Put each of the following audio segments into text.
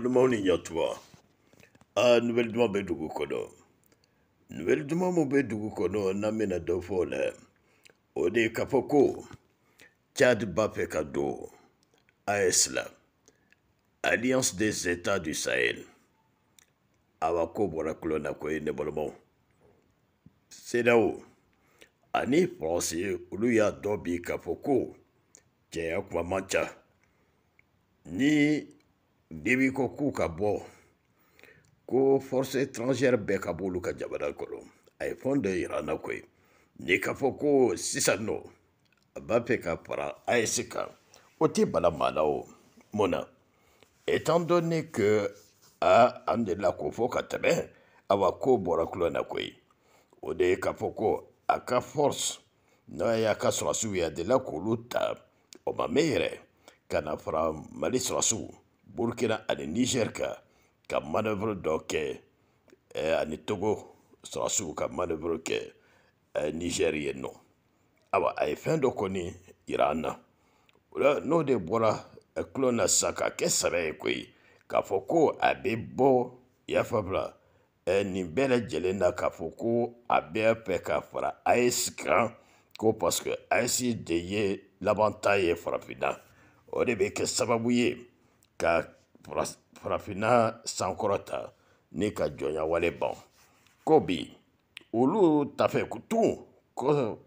Balimaw ni ɲatuma aa nouvelle duman bɛ dugu kɔnɔ nouvelle duman min bɛ dugu n'an Alliance des États du Sahel awa ko bɔra kulon na koyi ne ani Faransi olu y'a dɔn bi k'a ni debi ko k'u ka bɔ ko force étrangère bɛɛ ka bɔ olu ka jamana kɔnɔ a ye fɛn dɔ yira an na koyi ni k'a fɔ ko sisan nɔ a b'a fɛ ka fara AES kan o tɛ bala maa la o mun na étant donné que a an delila k'o fɔ ka tɛmɛ awa ko bɔra kulon na koyi o de ye k'a fɔ ko a ka force n'a y'a ka sɔrɔsiw ye a delila k'olu ta o ma mɛn yɛrɛ ka na fara mali sɔrɔsiw burkina ani niger kan ka manœuvre dɔ kɛ ani togo sɔrɔsiw ka manœuvre kɛ niger yen nɔ awa a ye fɛn dɔ kɔni yira an na n'o de bɔra kulon na sisan k'a kɛ sɛbɛ ye koyi k'a fɔ ko a bɛ bɔ i y'a faamu nin bɛɛ lajɛlen na k'a fɔ ko a bɛ fɛ ka fara AES kan ko parce que AES de ye laban ta ye farafinna o de bɛ kɛ sababu ye ka farafinna sankɔrɔta ni ka jɔnya wale ban ko bi olu ta fɛ tun ko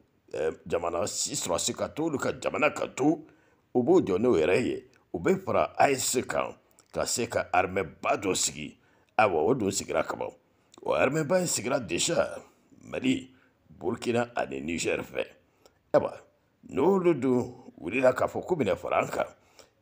jamana sɔrɔsi ka to olu ka jamana ka to u b'o jɔ n'o yɛrɛ ye u bɛ fara AES kan ka se ka harimɛba dɔ sigi ayiwa o dun sigira kaban o harimɛba in sigira déjà Mali Burkina ani Niger fɛ ayiwa n'olu dun wulila k'a fɔ k'u bɛna fara an kan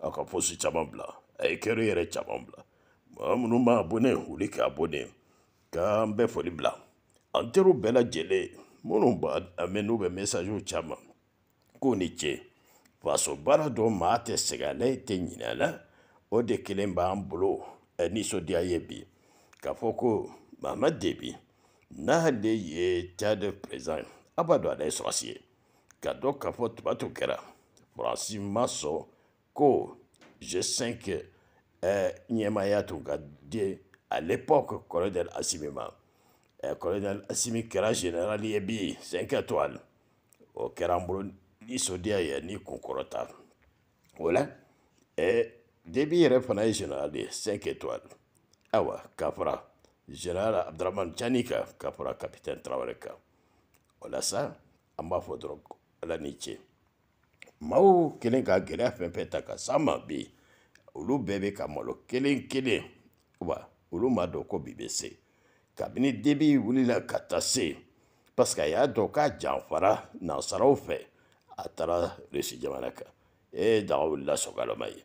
akaposi caman bila a ye kɛra yɛrɛ caman bila maa minnu ma abone wuli ka abone ka mbe foli bla antero bela jele munu b'a amenu be message mesaziw chama ko ni che faso baara dɔ maa tɛ sɛgɛn a la i la o de kelen ba b'an bolo nisɔndiya ye bi k'a foko mama debi na de ye cade président a b'a dɔn ale ye ka do k'a foto batukera tun maso ko je sais que eh, Nyemaya Tungade, à l'époque, colonel Assimima, eh, colonel Assimi kɛra général ye 5 étoiles Au kɛra an bolo ni sodiya ye ni kunkɔrɔta o la eh, debi yɛrɛ fana ye général ye 5 étoiles awa Kafra, fara général abdramane cani kan ka fara capitaine tarawɛrɛ kan o la sa an b'a fɔ dɔrɔn ala maaw kelen ka gɛlɛya fɛn fɛn ta ka s'an ma bi olu bɛɛ bɛ ka malo kelen kelen wa olu ma dɔn ko bi bɛ se kabini debi wulila ka taa se paseke a y'a dɔn k'a janfara nansaraw fɛ a taara rusi jamana kan e daga wulila sɔgalama ye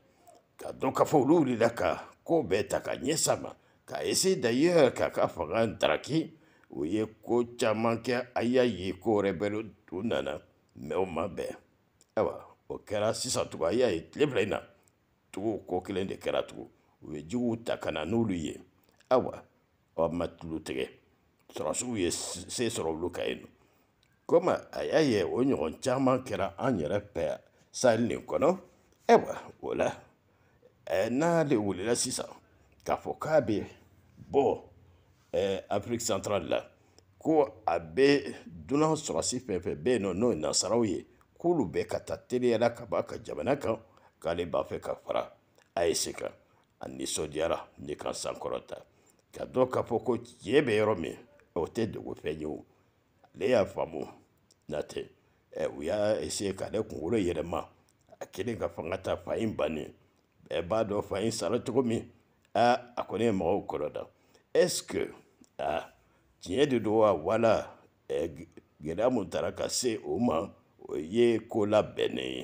ka dɔn k'a fɔ olu wulila ka ko bɛɛ ta ka ɲɛsa ma ka ese d'ailleurs k'a ka fanga daraki u ye ko caman kɛ a y'a ye ko wɛrɛ bɛ u nana mɛ u ma bɛn ayiwa o kɛra sisan tugun a y'a ye tile fila in na tugu kɔ kelen de kɛra tugun u ye jigiw ta ka na n'olu ye ayiwa ɔ ma tulu tigɛ sɔrɔsiw ye se sɔrɔ olu ka yen nɔ komi a y'a ye o ɲɔgɔn caman kɛra an yɛrɛ fɛ sahɛli nin kɔnɔ ayiwa o la ɛɛ n'ale wulila sisan k'a fɔ k'a bɛ bɔ ɛɛ afiriki santarali la ko a bɛ dunan sɔrɔsi fɛn fɛn bɛ yen nɔ n'o ye nasaraw ye k'olu bɛɛ ka taa teliyala ka b'a ka jamana kan k'ale b'a fɛ ka fara AES kan a nisɔndiyara ne kan sankɔrɔta ka dɔn k'a fɔ ko tiɲɛ bɛ yɔrɔ min o tɛ dogo fɛn ye o ale y'a faamu n'a tɛ ɛ u y'a eseye k'ale kunkolo yɛlɛma a kelen ka fanga ta fa in bannen bɛɛ b'a dɔn fa in sara cogo min aa a kɔni ye mɔgɔw kɔrɔ da est ce que aa tiɲɛ de don wa wala ɛ gɛlɛya mun taara ka se o ma. o ye ko labɛnnen ye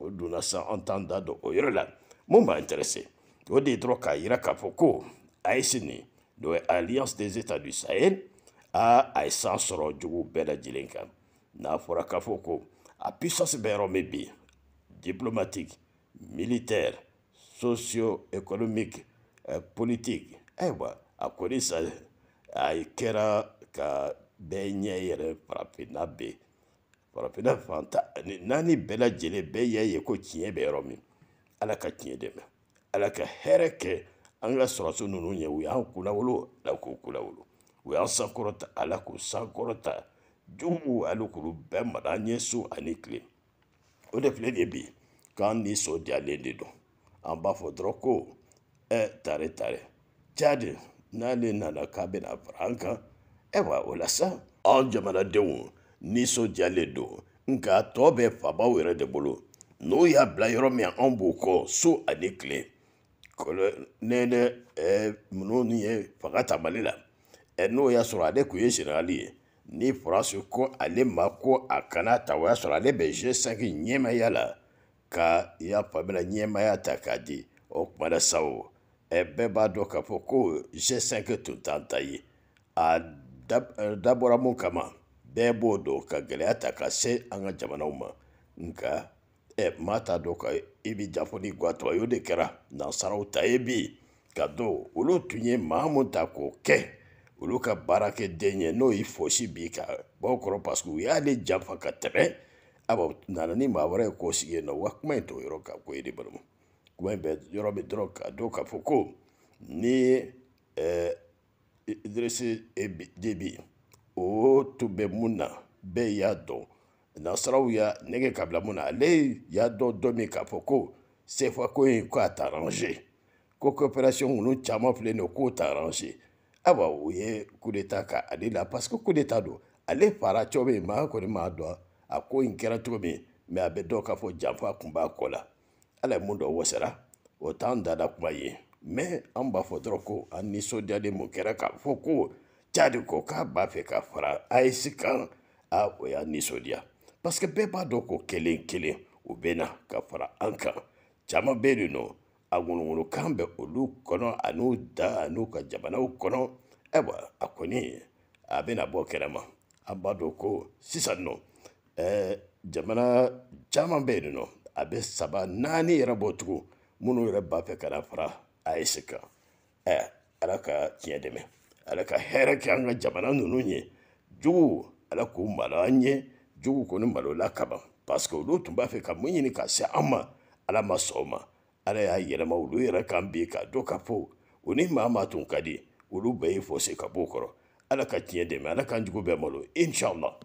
o donna sisan an t'an da don o yɔrɔ la mun b'a intéressé o de ye dɔrɔn k'a yira k'a fɔ ko AES nin n'o ye alliance des états du sahel a a ye san sɔrɔ jugu bɛɛ lajɛlen kan n'a fɔra k'a fɔ ko a puissance bɛ yɔrɔ min bi diplomatique militaire socio économique euh, eh, politique ayiwa a kɔni sa a kɛra ka bɛɛ ɲɛ yɛrɛ farafinna bɛ farafinna fantan ani naani bɛɛ lajɛlen bɛɛ y'a ye ko tiɲɛ bɛ yɔrɔ min ala ka tiɲɛ dɛmɛ ala ka hɛrɛ kɛ an ka sɔrɔso ninnu ɲɛ u y'an kunnawolo ala k'u kunnawolo u y'an sankɔrɔta ala k'u sankɔrɔta jugu ala k'olu bɛɛ mara an ɲɛ so ani tile o de filɛ nin ye bi k'an nisɔndiyalen de don an b'a fɔ dɔrɔn ko ɛ tare tare jaade n'ale nana k'a bɛna fara an kan ayiwa o la sa an jamanadenw nisɔndiyalen don nka tɔ bɛ faabaw yɛrɛ de bolo n'o y'a bila yɔrɔ min anw b'o kɔ so ani tile kɔlɔ kɔlɔnɛnɛ ɛɛ e, minnu ni ye fanga ta mali la ɛ e n'o y'a sɔrɔ ale tun ye zenerali ye ni faransi ko ale ma ko a kana ta o y'a sɔrɔ ale bɛ g5 ɲɛmaya la ka i y'a faamuyala ɲɛmaya ta k'a di o tuma na sa o ɛ e bɛɛ b'a dɔn k'a fɔ ko g5 tun t'an ta ye a dabɔra mun kama bɛɛ b'o dɔn ka gɛlɛya ta ka se an ka jamanaw ma nka ɛ maa t'a dɔn ka i bɛ jafo ni gatɔ ye o de kɛra nansaraw ta ye bi ka don olu tun ye maa mun ta k'o kɛ olu ka baarakɛden ye n'o y'i fosi bi ka bɔ o kɔrɔ paseke u y'ale janfa ka tɛmɛ abaw nana ni maa wɛrɛ ye k'o sigi yen nɔ wa kuma in t'o yɔrɔ kan ko e de kuma in bɛ yɔrɔ bɛ dɔrɔn ka don k'a fɔ ko ni ɛɛ idirisi debi o tun bɛ mun na bɛɛ y'a dɔn nasaraw y'a nɛgɛ ka bila mun na ale y'a dɔn dɔ min k'a fɔ ko sefa ko in k'a ta range ko coopération ninnu caman filɛ nin ye k'o ta range ayiwa o ye coup ka ale la parce que coup don ale fara cɔ bɛ yen maa kɔni maa dɔn a ko in kɛra cogo min mɛ a bɛ dɔn k'a fɔ janfa tun b'a kɔ la ala ye mun dɔ wasara o t'an dada kuma ye mɛ an b'a fɔ dɔrɔn ko an nisɔndiyalen mun kɛra k'a fɔ ko tadi ko k'a b'a fɛ ka fara AES kan a o y'a nisondiya parce que bɛɛ b'a dɔn ko kelen kelen u bɛ na ka fara an kan caman bɛ yen nɔ a ŋunuŋunukan bɛ olu kɔnɔ an'u da an'u ka jamanaw kɔnɔ ayiwa a kɔni a bɛna bɔ kɛnɛma an b'a dɔn ko sisan nɔ ɛɛ jamana caman bɛ yen nɔ a bɛ saba naani yɛrɛ bɔ tugun minnu yɛrɛ b'a fɛ kana fara AES kan ɛ ala ka tiɲɛ dɛmɛ ala ka hɛrɛ kɛ an ka jamana ninnu ye jugu ala k'u malo an ye jugu kɔni malola kaban parseke olu tun b'a fɛ ka mun ɲini ka se an ma ala ma sɔn ala y'a yɛlɛma olu yɛrɛ kan bi k'a dɔn ka fɔ o ni maa maa tun ka di olu bɛɛ y'i fɔse ka b'o kɔrɔ ala ka tiɲɛ dɛmɛ ala k'an jugu bɛɛ malo inshallah